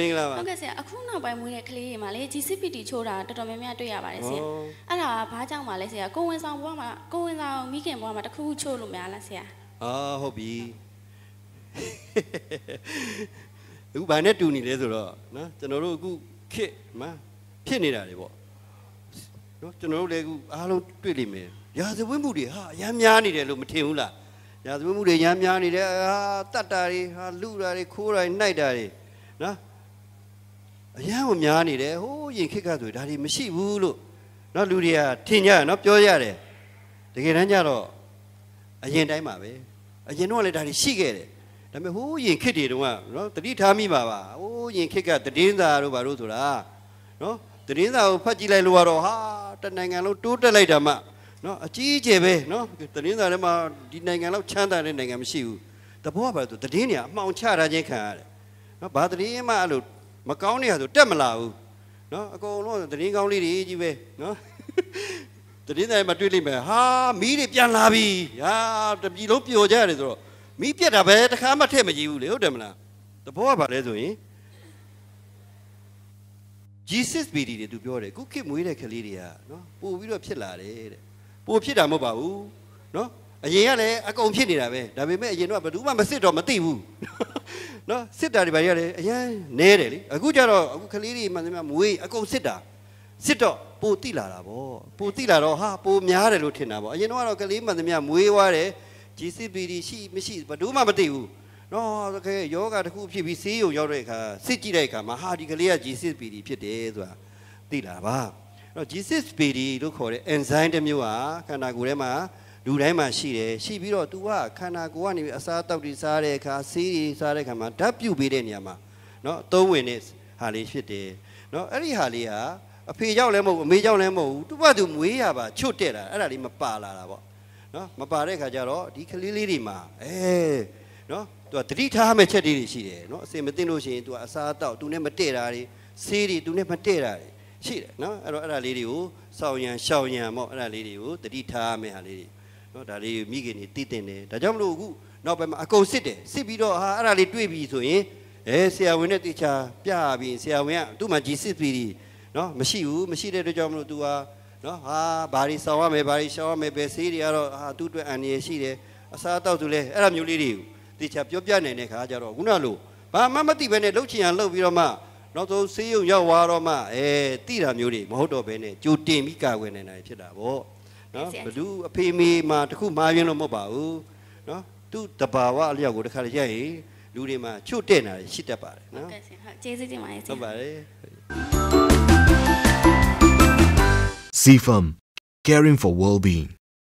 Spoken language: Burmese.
မင်္ဂလာပါဟုတ်ကဲ့ဆရာအခုနောက်ပိုင်းမွေးတဲ့ကလေးတွေမှာလေ GCPT ချိုးတာတော်တော်များများတွေ့ရပါတယ်ဆရာအဲ့ဒါဘာကြောင့်ပါလဲဆရာကိုဝင်ဆောင်ဘွားမှာကိုဝင်ဆောင်မိခင်ဘွားမှာတစ်ခုခုချိုးလို့များလားဆရာအာဟုတ်ပြီအခုဘာနဲ့တူနေလဲဆိုတော့နော်ကျွန်တော်တို့အခုခစ်မဖြစ်နေတာတွေပေါ့နော်ကျွန်တော်တို့လည်းအခုအားလုံးတွေ့လိမ့်မယ်ရာဇဝတ်မှုတွေဟာအများများနေတယ်လို့မထင်ဘူးလားရာဇဝတ်မှုတွေရမ်းများနေတယ်ဟာတတ်တာတွေဟာလူတာတွေခိုးတာတွေနှိုက်တာတွေနော်အရန်ကိုများနေတယ်ဟိုးရင်ခစ်ကဆိုဒါတွေမရှိဘူးလို့เนาะလူတွေကထင်ကြเนาะပြောရတယ်တကယ်တမ်းကျတော့အရင်တိုင်းပါပဲအရင်တော့လည်းဒါတွေရှိခဲ့တယ်ဒါပေမဲ့ဟိုးရင်ခစ်တွေတုန်းကเนาะတတိထားမိပါပါဟိုးရင်ခစ်ကတည်င်းစာတို့ဘာလို့ဆိုတာเนาะတည်င်းစာကိုဖတ်ကြည့်လိုက်လို့ကတော့ဟာတနိုင်ငံလုံးတိုးတက်လိုက်တာမှเนาะအကြီးအကျယ်ပဲเนาะတည်င်းစာထဲမှာဒီနိုင်ငံလောက်ချမ်းသာတဲ့နိုင်ငံမရှိဘူးတဘောကဘာလို့ဆိုတည်င်းနေအမှောင်ချထားခြင်းခံရတယ်เนาะဘာတည်င်းမှအဲ့လိုမကောင်းတဲ့ဟာဆိုတက်မလာဘူးเนาะအကုန်လုံးသတင်းကောင်းလေးတွေကြီးပဲเนาะသတင်းတိုင်းမှာတွေ့လိမ့်မယ်ဟာမီးတွေပြန်လာပြီဟာတပြည်လုံးပျော်ကြရတယ်ဆိုတော့မီးပြက်တာပဲတခါမှထည့်မကြည့်ဘူးလေဟုတ်တယ်မလားတဘောကဘာလဲဆိုရင် Jesus BD တွေသူပြောတယ်ခုခေတ်မွေးတဲ့ကလေးတွေကနော်ပို့ပြီးတော့ဖြစ်လာတယ်တဲ့ပို့ဖြစ်တာမဟုတ်ပါဘူးနော်အရင်ကလည်းအကုန်ဖြစ်နေတာပဲဒါပေမဲ့အရင်တော့ဘယ်သူမှမစစ်တော့မသိဘူးနော်စစ်တာတွေဘာတွေကလဲအရင်နဲတယ်လေအခုကျတော့အခုကလေးတွေမှန်သမျှမွေးအကုန်စစ်တာစစ်တော့ပိုတိလာတာပေါ့ပိုတိလာတော့ဟာပိုများတယ်လို့ထင်တာပေါ့အရင်တော့ကလေးမှန်သမျှမွေးွားတယ် GCPD ရှိမရှိဘယ်သူမှမသိဘူးနော်တကယ်ယောဂတစ်ခုဖြစ်ပြီးဆေးရုံရောက်တဲ့အခါစစ်ကြည့်တဲ့အခါမှာဟာဒီကလေးက G6PD ဖြစ်တယ်ဆိုတာသိလာပါအဲ့တော့ G6PD လို့ခေါ်တဲ့ enzyme တစ်မျိုးဟာခန္ဓာကိုယ်ထဲမှာလူတိုင်းမှာရှိတယ်ရှိပြီးတော့ तू ကခန္ဓာကိုယ်ကနေပြီးအစားတောက်တွေစားတဲ့အခါဆေးတွေစားတဲ့အခါမှာဓာတ်ပြုတ်ပေးတဲ့နေရာမှာเนาะသုံးဝင်တဲ့ဟာလေးဖြစ်တယ်เนาะအဲ့ဒီဟာလေးဟာအဖေရောက်လည်းမဟုတ်ဘူးအမေရောက်လည်းမဟုတ်ဘူးသူ့ဘာသူမွေးရပါချွတ်တက်တာအဲ့ဒါလေးမပါလာတာပေါ့เนาะမပါတဲ့ခါကျတော့ဒီကလေးလေးတွေမှာအဲเนาะသူကတတိထားမဲ့ချက်တွေရှိတယ်เนาะအစင်မသိလို့ရှိရင်သူကအစားတောက်သူနဲ့မတည့်တာတွေဆေးတွေသူနဲ့မတည့်တာတွေရှိတယ်เนาะအဲ့တော့အဲ့ဒါလေးတွေကိုစောင်ရံရှောင်ရံပေါ့အဲ့ဒါလေးတွေကိုတတိထားမဲ့ဟာလေးတွေနော်ဒါလေးမိခင်တွေတည်တင်တယ်ဒါကြောင့်မလို့အခုနောက်ပိုင်းမှာအကုန်စစ်တယ်စစ်ပြီးတော့ဟာအဲ့ဒါလေးတွေးပြီးဆိုရင်အဲဆရာဝန်နဲ့တေချာပြပြီးဆရာဝန်ကသူ့မှာကြီးစစ်ပြီးနော်မရှိဘူးမရှိတဲ့အတွက်ကြောင့်မလို့ तू ဟာနော်ဟာဘာတွေဆောင်ရမယ်ဘာတွေရှောင်ရမယ်ဘယ်ဆေးတွေကတော့ဟာသူ့အတွက်အန္တရာယ်ရှိတယ်အစားအသောက်သူလဲအဲ့လိုမျိုးလေးတွေကိုတေချာပြောပြနိုင်တဲ့ခါကျတော့ခုနလိုဘာမှမသိဘဲနဲ့လှုပ်ချင်အောင်လှုပ်ပြီးတော့မှနောက်ဆုံးဆေးရုံရောက်သွားတော့မှအဲတိတာမျိုးတွေမဟုတ်တော့ဘဲနဲ့ကြိုတင်ပြီးကာကွယ်နိုင်တာဖြစ်တာပေါ့နော်ဘသူအဖေမေမှာတခုမှားရင်းလို့မဟုတ်ပါဘူးနော်သူတဘာဝအလျောက်ကိုတခါကြရင်လူတွေမှာချွတ်တဲ့နာရှိတတ်ပါတယ်နော်ဟုတ်ကဲ့ဆရာဟုတ်ကျေးဇူးတင်ပါတယ်ဆရာဟုတ်ပါတယ် CFM caring for well-being